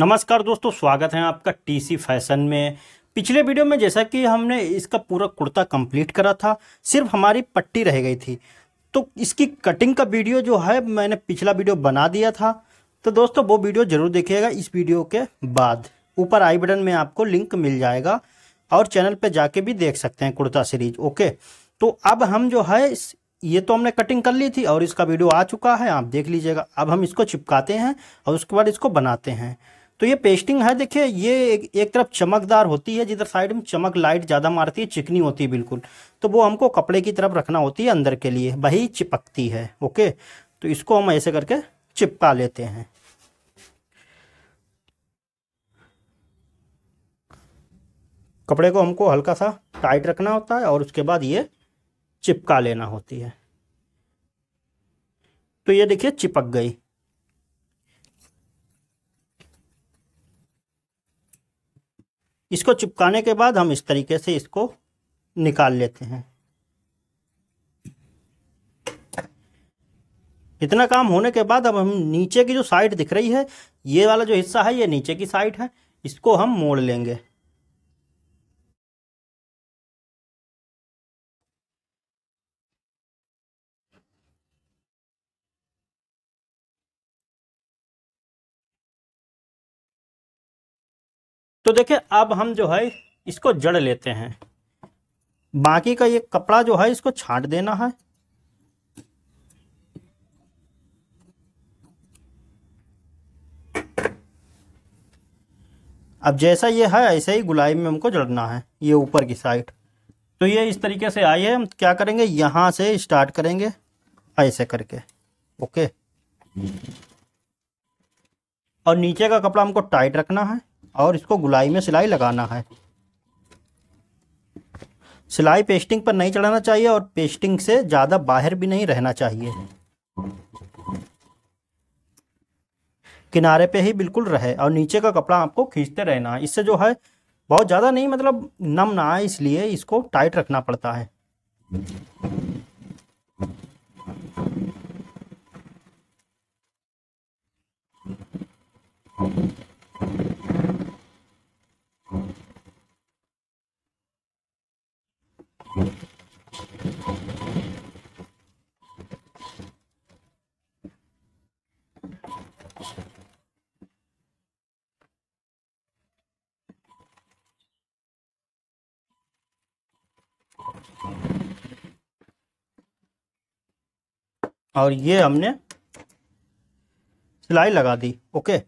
नमस्कार दोस्तों स्वागत है आपका टीसी फैशन में पिछले वीडियो में जैसा कि हमने इसका पूरा कुर्ता कंप्लीट करा था सिर्फ हमारी पट्टी रह गई थी तो इसकी कटिंग का वीडियो जो है मैंने पिछला वीडियो बना दिया था तो दोस्तों वो वीडियो ज़रूर देखिएगा इस वीडियो के बाद ऊपर आई बटन में आपको लिंक मिल जाएगा और चैनल पर जाके भी देख सकते हैं कुर्ता सीरीज ओके तो अब हम जो है ये तो हमने कटिंग कर ली थी और इसका वीडियो आ चुका है आप देख लीजिएगा अब हम इसको चिपकाते हैं और उसके बाद इसको बनाते हैं तो ये पेस्टिंग है देखिए ये एक, एक तरफ चमकदार होती है जिधर साइड में चमक लाइट ज़्यादा मारती है चिकनी होती है बिल्कुल तो वो हमको कपड़े की तरफ रखना होती है अंदर के लिए वही चिपकती है ओके तो इसको हम ऐसे करके चिपका लेते हैं कपड़े को हमको हल्का सा टाइट रखना होता है और उसके बाद ये चिपका लेना होती है तो ये देखिए चिपक गई इसको चिपकाने के बाद हम इस तरीके से इसको निकाल लेते हैं इतना काम होने के बाद अब हम नीचे की जो साइड दिख रही है ये वाला जो हिस्सा है ये नीचे की साइड है इसको हम मोड़ लेंगे तो देखिए अब हम जो है इसको जड़ लेते हैं बाकी का ये कपड़ा जो है इसको छांट देना है अब जैसा ये है ऐसे ही गुलाई में हमको जड़ना है ये ऊपर की साइड तो ये इस तरीके से आई है हम क्या करेंगे यहां से स्टार्ट करेंगे ऐसे करके ओके और नीचे का कपड़ा हमको टाइट रखना है और इसको गुलाई में सिलाई लगाना है सिलाई पेस्टिंग पर नहीं चढ़ाना चाहिए और पेस्टिंग से ज़्यादा बाहर भी नहीं रहना चाहिए किनारे पे ही बिल्कुल रहे और नीचे का कपड़ा आपको खींचते रहना है इससे जो है बहुत ज़्यादा नहीं मतलब नम ना आए इसलिए इसको टाइट रखना पड़ता है और ये हमने सिलाई लगा दी ओके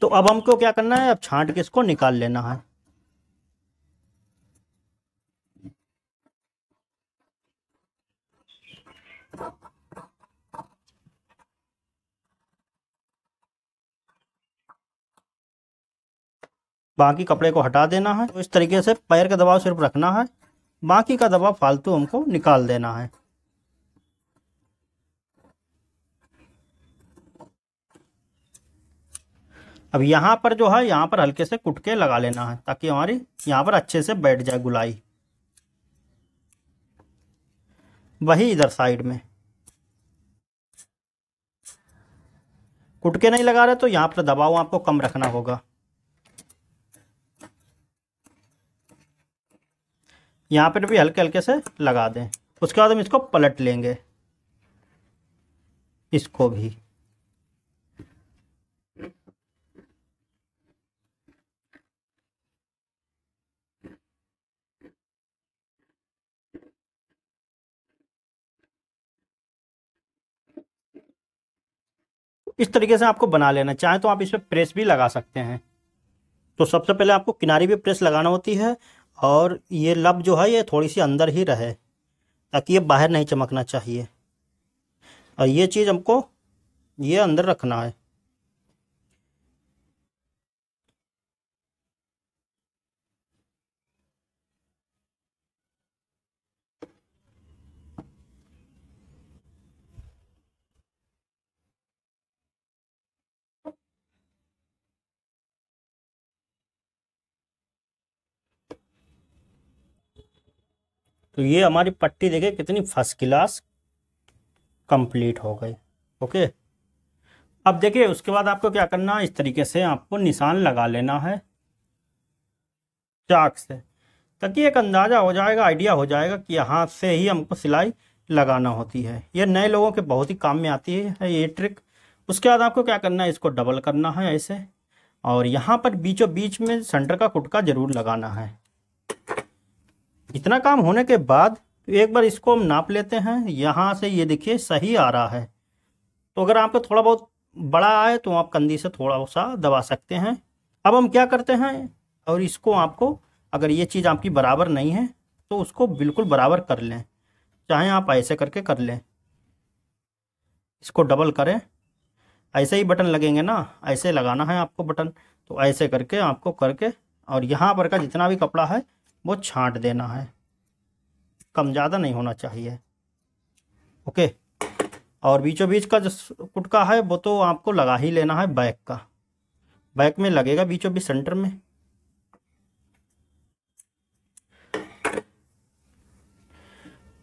तो अब हमको क्या करना है अब छांट के इसको निकाल लेना है बाकी कपड़े को हटा देना है तो इस तरीके से पैर का दबाव सिर्फ रखना है बाकी का दबाव फालतू हमको निकाल देना है अब यहाँ पर जो है यहाँ पर हल्के से कुटके लगा लेना है ताकि हमारी यहाँ पर अच्छे से बैठ जाए गुलाई वही इधर साइड में कुटके नहीं लगा रहे तो यहाँ पर दबाव आपको कम रखना होगा यहाँ पर भी हल्के हल्के से लगा दें उसके बाद हम इसको पलट लेंगे इसको भी इस तरीके से आपको बना लेना चाहे तो आप इस पर प्रेस भी लगा सकते हैं तो सबसे पहले आपको किनारे पे प्रेस लगाना होती है और ये लब जो है ये थोड़ी सी अंदर ही रहे ताकि ये बाहर नहीं चमकना चाहिए और ये चीज़ हमको ये अंदर रखना है तो ये हमारी पट्टी देखे कितनी फर्स्ट क्लास कंप्लीट हो गई ओके अब देखिए उसके बाद आपको क्या करना है इस तरीके से आपको निशान लगा लेना है चाक से ताकि एक अंदाज़ा हो जाएगा आइडिया हो जाएगा कि यहाँ से ही हमको सिलाई लगाना होती है ये नए लोगों के बहुत ही काम में आती है ये ट्रिक उसके बाद आपको क्या करना है इसको डबल करना है ऐसे और यहाँ पर बीचों बीच में सेंटर का कुटका ज़रूर लगाना है इतना काम होने के बाद एक बार इसको हम नाप लेते हैं यहाँ से ये देखिए सही आ रहा है तो अगर आपको थोड़ा बहुत बड़ा आए तो आप कंधी से थोड़ा सा दबा सकते हैं अब हम क्या करते हैं और इसको आपको अगर ये चीज़ आपकी बराबर नहीं है तो उसको बिल्कुल बराबर कर लें चाहे आप ऐसे करके कर लें इसको डबल करें ऐसे ही बटन लगेंगे ना ऐसे लगाना है आपको बटन तो ऐसे करके आपको करके और यहाँ पर का जितना भी कपड़ा है वो छांट देना है कम ज़्यादा नहीं होना चाहिए ओके और बीचों बीच का जो कुटका है वो तो आपको लगा ही लेना है बैक का बैक में लगेगा बीचों बीच सेंटर में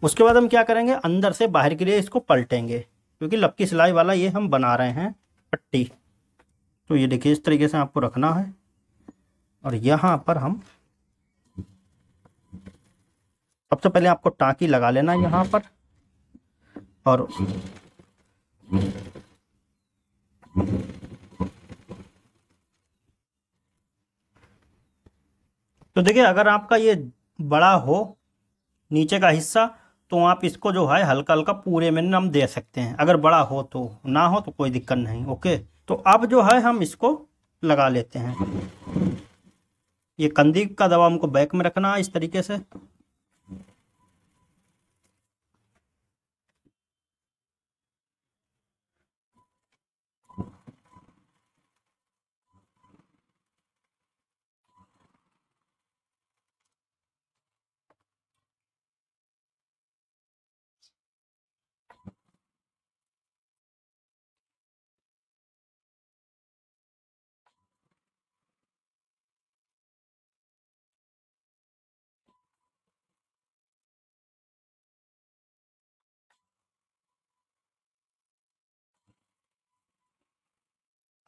उसके बाद हम क्या करेंगे अंदर से बाहर के लिए इसको पलटेंगे क्योंकि लपकी सिलाई वाला ये हम बना रहे हैं पट्टी तो ये देखिए इस तरीके से आपको रखना है और यहाँ पर हम सबसे तो पहले आपको टाकी लगा लेना है यहाँ पर और तो देखिए अगर आपका ये बड़ा हो नीचे का हिस्सा तो आप इसको जो है हल्का हल्का पूरे में नम दे सकते हैं अगर बड़ा हो तो ना हो तो कोई दिक्कत नहीं ओके तो अब जो है हम इसको लगा लेते हैं ये कंदी का दवा हमको बैक में रखना है इस तरीके से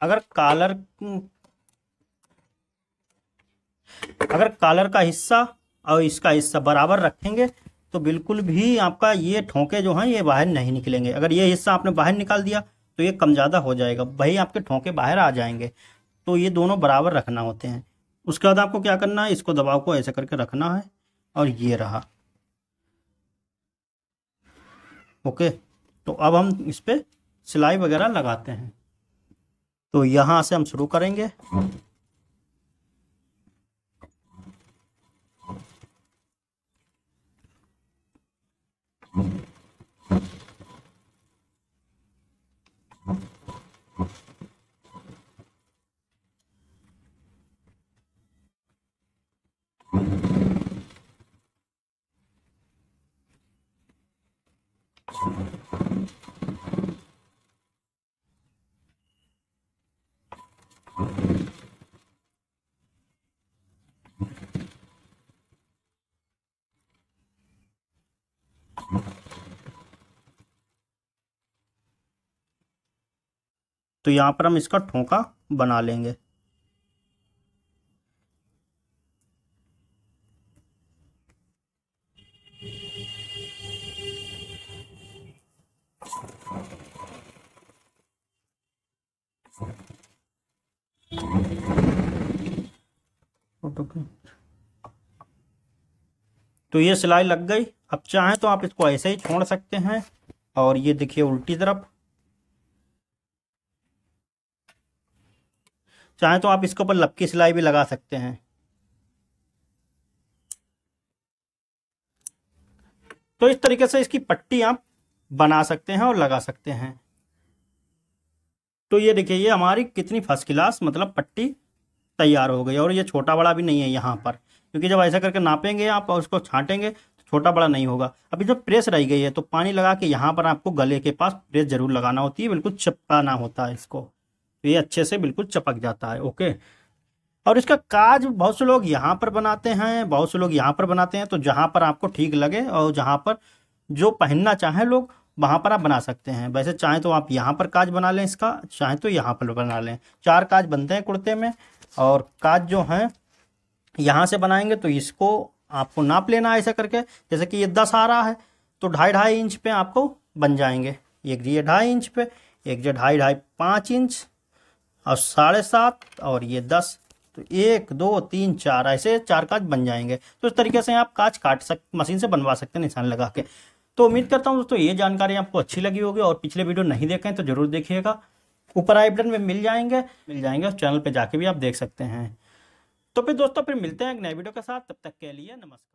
अगर कॉलर अगर कॉलर का हिस्सा और इसका हिस्सा बराबर रखेंगे तो बिल्कुल भी आपका ये ठोंके जो हैं ये बाहर नहीं निकलेंगे अगर ये हिस्सा आपने बाहर निकाल दिया तो ये कम ज़्यादा हो जाएगा भाई आपके ठोंके बाहर आ जाएंगे तो ये दोनों बराबर रखना होते हैं उसके बाद आपको क्या करना है इसको दबाव को ऐसे करके रखना है और ये रहा ओके तो अब हम इस पर सिलाई वगैरह लगाते हैं तो यहाँ से हम शुरू करेंगे तो यहां पर हम इसका ठोंका बना लेंगे Okay. तो ये सिलाई लग गई अब चाहें तो आप इसको ऐसे ही छोड़ सकते हैं और ये देखिए उल्टी तरफ चाहे तो आप इसके ऊपर लपकी सिलाई भी लगा सकते हैं तो इस तरीके से इसकी पट्टी आप बना सकते हैं और लगा सकते हैं तो ये देखिए ये हमारी कितनी फर्स्ट क्लास मतलब पट्टी तैयार हो गई और ये छोटा बड़ा भी नहीं है यहां पर क्योंकि जब ऐसा करके नापेंगे आप और उसको छाटेंगे तो छोटा बड़ा नहीं होगा अभी जब प्रेस रह गई है तो पानी लगा के यहाँ पर आपको गले के पास प्रेस जरूर लगाना होती है बिल्कुल चपकाना होता है इसको तो ये अच्छे से बिल्कुल चपक जाता है ओके और इसका काज बहुत से लोग यहाँ पर बनाते हैं बहुत से लोग यहाँ पर बनाते हैं तो जहाँ पर आपको ठीक लगे और जहाँ पर जो पहनना चाहें लोग वहाँ पर आप बना सकते हैं वैसे चाहें तो आप यहाँ पर काज बना लें इसका चाहें तो यहाँ पर बना लें चार काज बनते हैं कुर्ते में और काज जो हैं यहाँ से बनाएंगे तो इसको आपको नाप लेना है ऐसा करके जैसे कि ये दस आ रहा है तो ढाई ढाई इंच पे आपको बन जाएंगे एक ये ढाई इंच पे एक जो ढाई ढाई पाँच इंच और साढ़े सात और ये दस तो एक दो तीन चार ऐसे चार काज बन जाएंगे तो इस तरीके से आप काज काट सक मशीन से बनवा सकते हैं निशान लगा के तो उम्मीद करता हूँ दोस्तों ये जानकारी आपको अच्छी लगी होगी और पिछले वीडियो नहीं देखें तो जरूर देखिएगा ऊपर आई बटन में मिल जाएंगे मिल जाएंगे और चैनल पर जाके भी आप देख सकते हैं तो फिर दोस्तों फिर मिलते हैं एक नए वीडियो के साथ तब तक के लिए नमस्कार